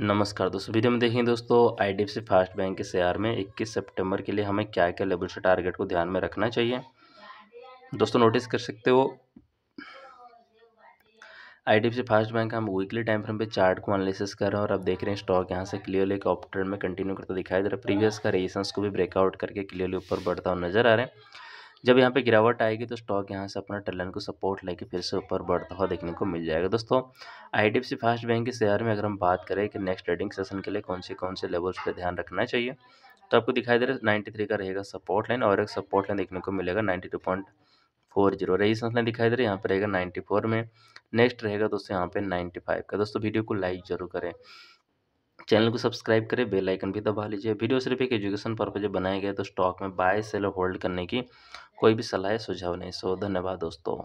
नमस्कार दोस्तों वीडियो में देखेंगे दोस्तों आईडीएफसी फास्ट बैंक के शेयर में 21 सितंबर के लिए हमें क्या क्या लेवल से टारगेट को ध्यान में रखना चाहिए दोस्तों नोटिस कर सकते हो आईडीएफसी फास्ट बैंक हम वीकली टाइम फ्रेम पे चार्ट को एनालिसिस कर रहे हैं और अब देख रहे हैं स्टॉक यहाँ से क्लियरली एक ऑप्ट्रेंड में कंटिन्यू करता दिखाई दे रहा है प्रीवियस का रेजिस्टेंस को भी ब्रेकआउट करके क्लियरली ऊपर बढ़ता हुआ नजर आ रहा है जब यहाँ पे गिरावट आएगी तो स्टॉक यहाँ से अपना टेलन को सपोर्ट लेके फिर से ऊपर बढ़ता हुआ देखने को मिल जाएगा दोस्तों आई डी फास्ट बैंक के शेयर में अगर हम बात करें कि नेक्स्ट ट्रेडिंग सेशन के लिए कौन से कौन से लेवल्स पर ध्यान रखना चाहिए तो आपको दिखाई दे रहा है नाइन्टी थ्री का रहेगा सपोर्ट लाइन और एक सपोर्ट लाइन देखने को मिलेगा ninety two point four zero दिखाई दे रहा है यहाँ पर रहेगा नाइन्टी फोर में नेक्स्ट रहेगा दोस्तों यहाँ पे नाइन्टी फाइव का दोस्तों वीडियो को लाइक जरूर करें चैनल को सब्सक्राइब करें बेल आइकन भी दबा लीजिए वीडियो सिर्फ एक एजुकेशन पर्पज बनाया गया तो स्टॉक में बाय सेल होल्ड करने की कोई भी सलाह सुझाव नहीं सो धन्यवाद दोस्तों